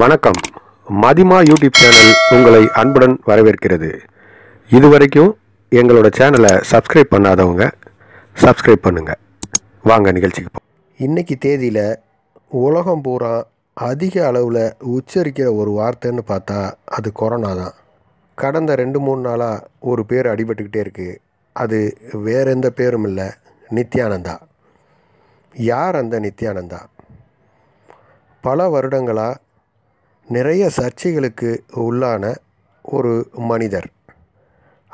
வணக்கம் மதிமா YouTube channel உங்களை அன்புடன் வரவேற்கிறது இது வரைக்கும் எங்களோட சேனலை சப்ஸ்கிரைப் பண்ணாதவங்க சப்ஸ்கிரைப் பண்ணுங்கள் வாங்க நிகழ்ச்சிக்கு இன்றைக்கி தேதியில் உலகம் பூரா அதிக அளவில் உச்சரிக்கிற ஒரு வார்த்தைன்னு பார்த்தா அது கொரோனா தான் கடந்த ரெண்டு மூணு நாளாக ஒரு பேர் அடிபட்டுக்கிட்டே இருக்குது அது வேற எந்த பேரும் இல்லை நித்யானந்தா யார் அந்த நித்யானந்தா பல வருடங்களாக நிறைய சர்ச்சைகளுக்கு உள்ளான ஒரு மனிதர்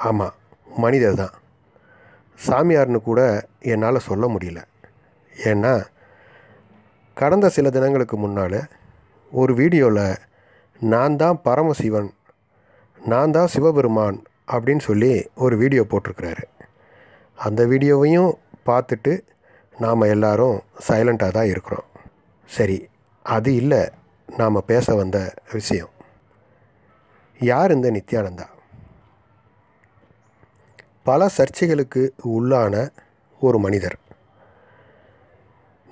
ஆமாம் மனிதர் தான் சாமியார்னு கூட என்னால் சொல்ல முடியல ஏன்னா கடந்த சில தினங்களுக்கு முன்னால் ஒரு வீடியோவில் நான் தான் பரமசிவன் நான் தான் சிவபெருமான் அப்படின்னு சொல்லி ஒரு வீடியோ போட்டிருக்கிறாரு அந்த வீடியோவையும் பார்த்துட்டு நாம் எல்லாரும் சைலண்ட்டாக தான் இருக்கிறோம் சரி அது இல்லை நாம் பேச வந்த விஷயம் யார் இந்த நித்யானந்தா பல சர்ச்சைகளுக்கு உள்ளான ஒரு மனிதர்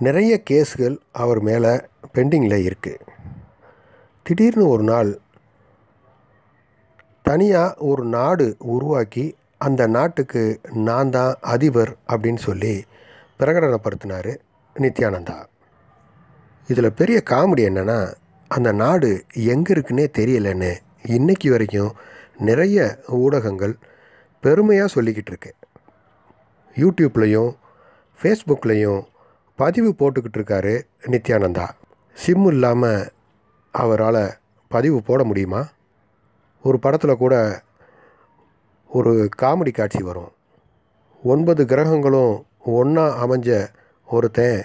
நிறைய கேஸுகள் அவர் மேலே பெண்டிங்கில் இருக்குது திடீர்னு ஒரு நாள் தனியாக ஒரு நாடு உருவாக்கி அந்த நாட்டுக்கு நான் தான் அதிபர் அப்படின்னு சொல்லி பிரகடனப்படுத்தினார் நித்யானந்தா இதில் பெரிய காமெடி என்னென்னா அந்த நாடு எங்கே இருக்குன்னே தெரியலன்னு இன்றைக்கி வரைக்கும் நிறைய ஊடகங்கள் பெருமையாக சொல்லிக்கிட்டு இருக்கு யூடியூப்லேயும் ஃபேஸ்புக்லேயும் பதிவு போட்டுக்கிட்டு இருக்காரு நித்யானந்தா சிம் இல்லாமல் அவரால் பதிவு போட முடியுமா ஒரு படத்தில் கூட ஒரு காமெடி காட்சி வரும் ஒன்பது கிரகங்களும் ஒன்றா அமைஞ்ச ஒருத்தன்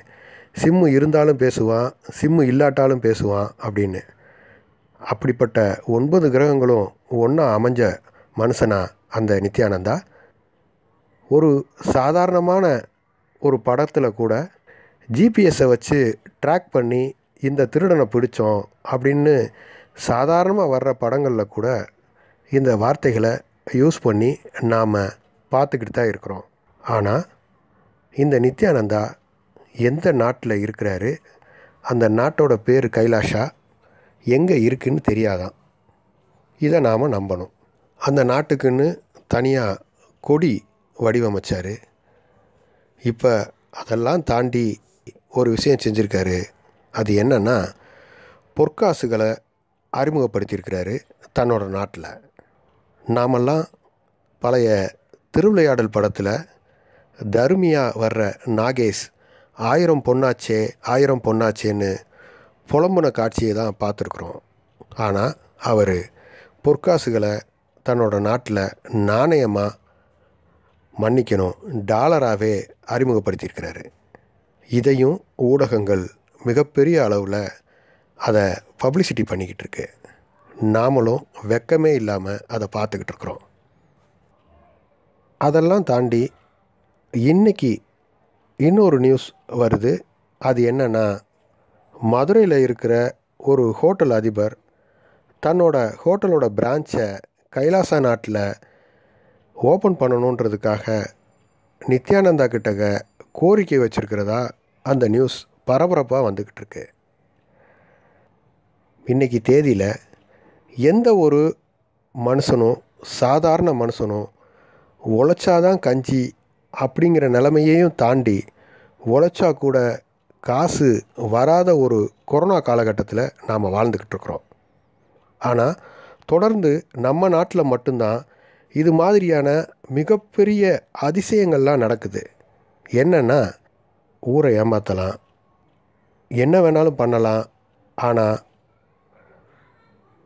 சிம்மு இருந்தாலும் பேசுவான் சிம்மு இல்லாட்டாலும் பேசுவான் அப்படின்னு அப்படிப்பட்ட ஒன்பது கிரகங்களும் ஒன்றா அமைஞ்ச மனுஷனா அந்த நித்யானந்தா ஒரு சாதாரணமான ஒரு படத்தில் கூட ஜிபிஎஸ்ஸை வச்சு ட்ராக் பண்ணி இந்த திருடனை பிடிச்சோம் அப்படின்னு சாதாரணமாக வர்ற படங்களில் கூட இந்த வார்த்தைகளை யூஸ் பண்ணி நாம் பார்த்துக்கிட்டு தான் இருக்கிறோம் ஆனால் இந்த நித்யானந்தா எந்த நாட்டில் இருக்கிறாரு அந்த நாட்டோட பேர் கைலாஷா எங்கே இருக்குதுன்னு தெரியாதான் இதை நாம் நம்பணும் அந்த நாட்டுக்குன்னு தனியாக கொடி வடிவமைச்சார் இப்போ அதெல்லாம் தாண்டி ஒரு விஷயம் செஞ்சுருக்காரு அது என்னென்னா பொற்காசுகளை அறிமுகப்படுத்தியிருக்கிறாரு தன்னோட நாட்டில் நாமெல்லாம் பழைய திருவிளையாடல் படத்தில் தருமியாக வர்ற நாகேஷ் ஆயிரம் பொண்ணாச்சே ஆயிரம் பொண்ணாச்சேன்னு புலம்புன காட்சியை தான் பார்த்துருக்குறோம் ஆனால் அவர் பொற்காசுகளை தன்னோட நாட்டில் நாணயமாக மன்னிக்கணும் டாலராகவே அறிமுகப்படுத்தியிருக்கிறாரு இதையும் ஊடகங்கள் மிகப்பெரிய அளவில் அதை பப்ளிசிட்டி பண்ணிக்கிட்டு இருக்கு நாமளும் வெக்கமே இல்லாமல் அதை பார்த்துக்கிட்டு இருக்கிறோம் அதெல்லாம் தாண்டி இன்றைக்கி இன்னொரு நியூஸ் வருது அது என்னென்னா மதுரையில் இருக்கிற ஒரு ஹோட்டல் அதிபர் தன்னோட ஹோட்டலோட பிரான்ச்சை கைலாச நாட்டில் ஓப்பன் பண்ணணுன்றதுக்காக நித்யானந்தா கிட்டக கோரிக்கை வச்சுருக்கிறதா அந்த நியூஸ் பரபரப்பாக வந்துக்கிட்டு இருக்கு இன்றைக்கி தேதியில் எந்த ஒரு மனுஷனும் சாதாரண மனுஷனும் உழைச்சாதான் கஞ்சி அப்படிங்கிற நிலமையையும் தாண்டி உழைச்சா கூட காசு வராத ஒரு கொரோனா காலகட்டத்தில் நாம் வாழ்ந்துக்கிட்டு இருக்கிறோம் ஆனால் தொடர்ந்து நம்ம நாட்டில் மட்டும்தான் இது மாதிரியான மிகப்பெரிய அதிசயங்கள்லாம் நடக்குது என்னென்னா ஊரை ஏமாற்றலாம் என்ன வேணாலும் பண்ணலாம் ஆனால்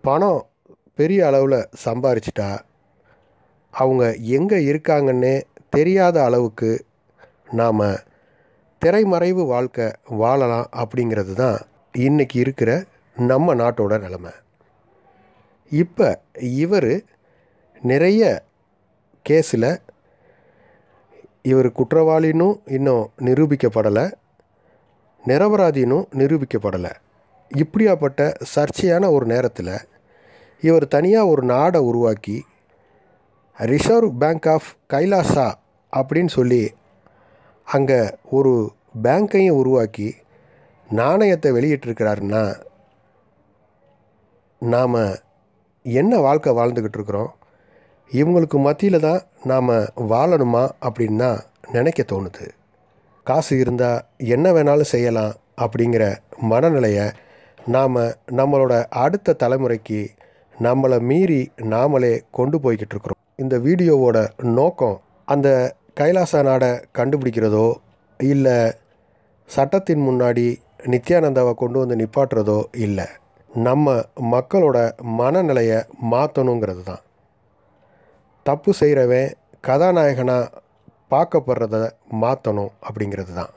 பணம் பெரிய அளவில் சம்பாரிச்சிட்டா அவங்க எங்கே இருக்காங்கன்னே தெரியாத அளவுக்கு நாம் திரைமறைவு வாழ்க்கை வாழலாம் அப்படிங்கிறது தான் இன்றைக்கி இருக்கிற நம்ம நாட்டோட நிலமை இப்போ இவர் நிறைய கேஸில் இவர் குற்றவாளினும் இன்னும் நிரூபிக்கப்படலை நிரபராதினும் நிரூபிக்கப்படலை இப்படியாப்பட்ட சர்ச்சையான ஒரு நேரத்தில் இவர் தனியாக ஒரு நாடை உருவாக்கி ரிசர்வ் பேங்க் ஆஃப் கைலாசா அப்படின்னு சொல்லி அங்கே ஒரு பேங்க்கையும் உருவாக்கி நாணயத்தை வெளியிட்டிருக்கிறாருன்னா நாம் என்ன வாழ்க்கை வாழ்ந்துக்கிட்டு இருக்கிறோம் இவங்களுக்கு மத்தியில் தான் நாம் வாழணுமா அப்படின்னா நினைக்க தோணுது காசு இருந்தால் என்ன வேணாலும் செய்யலாம் அப்படிங்கிற மனநிலையை நாம் நம்மளோட அடுத்த தலைமுறைக்கு நம்மளை மீறி நாமளே கொண்டு போய்கிட்டு இருக்கிறோம் இந்த வீடியோவோட நோக்கம் அந்த கைலாச நாடை கண்டுபிடிக்கிறதோ இல்லை சட்டத்தின் முன்னாடி நித்யானந்தாவை கொண்டு வந்து நிப்பாட்டுறதோ இல்லை நம்ம மக்களோட மனநிலையை மாற்றணுங்கிறது தான் தப்பு செய்கிறவன் கதாநாயகனாக பார்க்கப்படுறத மாற்றணும் அப்படிங்கிறது தான்